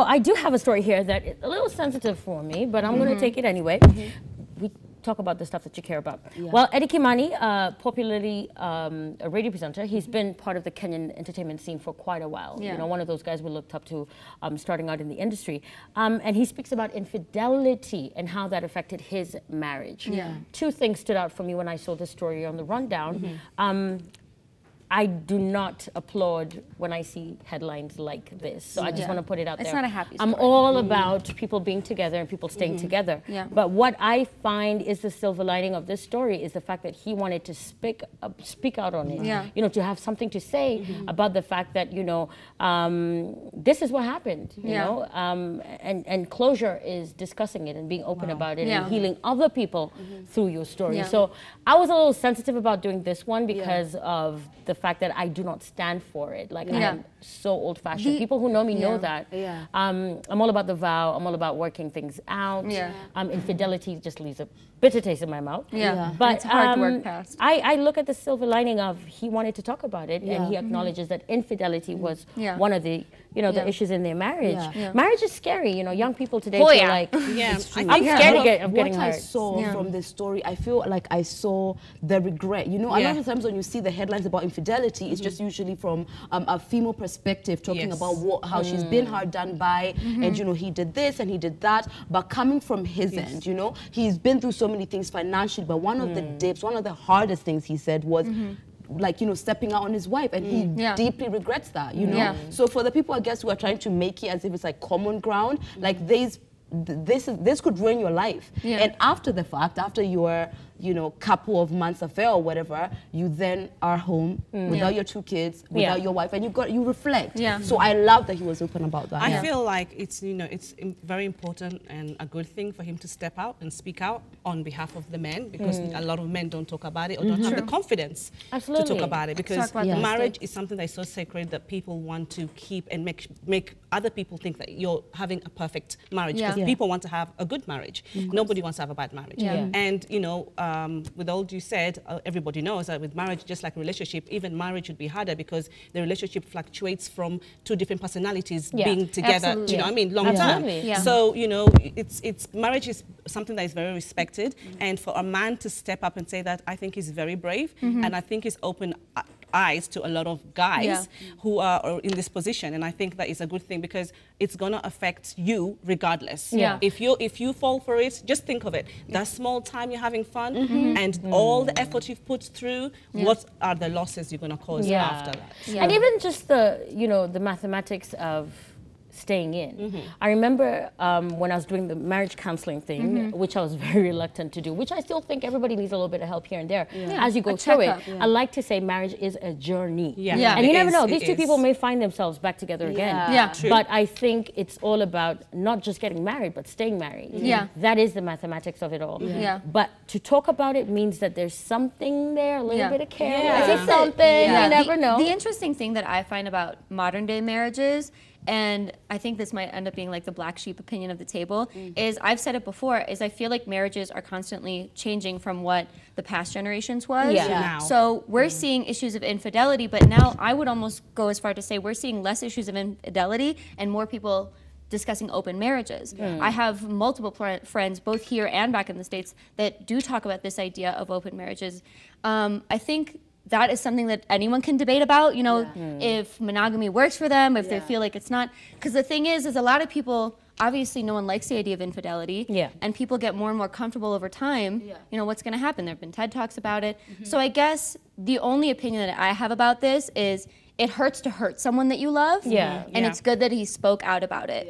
Oh, I do have a story here that is a little sensitive for me, but I'm mm -hmm. going to take it anyway. Mm -hmm. We talk about the stuff that you care about. Yeah. Well, Eddie Kimani, uh, popularly um, a radio presenter, he's mm-hmm. been part of the Kenyan entertainment scene for quite a while. Yeah. You know, one of those guys we looked up to um, starting out in the industry. Um, and he speaks about infidelity and how that affected his marriage. Yeah. Two things stood out for me when I saw this story on the rundown. Mm -hmm. I do not applaud when I see headlines like this. So I just want to put it out it's there. It's not a happy story. I'm all mm. about people being together and people staying mm. together. Yeah. But what I find is the silver lining of this story is the fact that he wanted to speak uh, speak out on it. Yeah. You know, to have something to say mm -hmm. about the fact that, you know, um, this is what happened, you yeah. know, um, and, and closure is discussing it and being open wow. about it yeah. and healing other people -hmm. through your story. So I was a little sensitive about doing this one because of the fact that I do not stand for it. Like yeah. I'm so old fashioned. The, People who know me yeah. know that. Yeah. Um, I'm all about the vow. I'm all about working things out. Yeah. Um, infidelity just leaves a bitter taste in my mouth. Yeah. yeah. But it's hard um, work past. I, I look at the silver lining of he wanted to talk about it and he mm-hmm. acknowledges mm -hmm. that infidelity was one of the you know, yeah. the issues in their marriage. Yeah. Yeah. Marriage is scary. You know, young people today Boy, oh, like, yeah. I'm scared of, get, of getting hurt. What I saw from this story, I feel like I saw the regret. You know, a lot of times when you see the headlines about infidelity, it's mm just usually from um, a female perspective, talking yes. about what, how mm. she's been mm. hard done by, mm -hmm. and mm-hmm. you know, he did this and he did that. But coming from his yes. end, you know, he's been through so many things financially. But one of the mm. dips, one of the hardest things he said was, mm-hmm like you know stepping out on his wife and mm. he yeah. deeply regrets that you know yeah. so for the people i guess who are trying to make it as if it's like common ground like these this is this could ruin your life yeah. and after the fact after you are you know, couple of months affair or whatever, you then are home mm. without yeah. your two kids, without yeah. your wife, and you got you reflect. Yeah. So I love that he was open about that. I yeah. feel like it's you know it's very important and a good thing for him to step out and speak out on behalf of the men because mm. a lot of men don't talk about it or mm -hmm. don't have the mm-hmm. confidence Absolutely. to talk about it because about marriage is something that's so sacred that people want to keep and make make other people think that you're having a perfect marriage because people want to have a good marriage. Nobody wants to have a bad marriage. And you know. Um, um, with all you said, uh, everybody knows that with marriage, just like a relationship, even marriage would be harder because the relationship fluctuates from two different personalities yeah. being together. Absolutely. you know what I mean? Long Absolutely. term. Yeah. So, you know, it's, it's, marriage is something that is very respected. Mm -hmm. And for a man to step up and say that, I think he's very brave. Mm -hmm. And I think he's open uh, eyes to a lot of guys yeah. who are in this position. And I think that is a good thing because it's going to affect you regardless. Yeah. If you if you fall for it, just think of it. That small time you're having fun mm -hmm. and mm all the effort you've put through, yeah. what are the losses you're going to cause yeah. after that? And even just the, you know, the mathematics of staying in. Mm -hmm. I remember um, when I was doing the marriage counseling thing, mm -hmm. which I was very reluctant to do, which I still think everybody needs a little bit of help here and there yeah. as you go through it. Yeah. I like to say marriage is a journey. Yeah. yeah. And you never know, these two is. people may find themselves back together again. Yeah. True. But I think it's all about not just getting married, but staying married. Yeah. That is the mathematics of it all. Yeah. But to talk about it means that there's something there, a little bit of care. Yeah. I something, you never the, know. The interesting thing that I find about modern day marriages and I think this might end up being like the black sheep opinion of the table, mm-hmm. is I've said it before, is I feel like marriages are constantly changing from what the past generations was. Yeah. yeah. So we're mm-hmm. seeing issues of infidelity, but now I would almost go as far to say we're seeing less issues of infidelity and more people discussing open marriages. Mm. I have multiple pl- friends, both here and back in the States, that do talk about this idea of open marriages. Um, I think that is something that anyone can debate about. You know, yeah. Hmm. if monogamy works for them, if yeah. they feel like it's not. Because the thing is, is a lot of people. Obviously, no one likes the idea of infidelity. Yeah. And people get more and more comfortable over time. Yeah. You know, what's going to happen? There have been TED Talks about it. Mm-hmm. So I guess the only opinion that I have about this is it hurts to hurt someone that you love. Yeah. Mm-hmm. And yeah. it's good that he spoke out about it.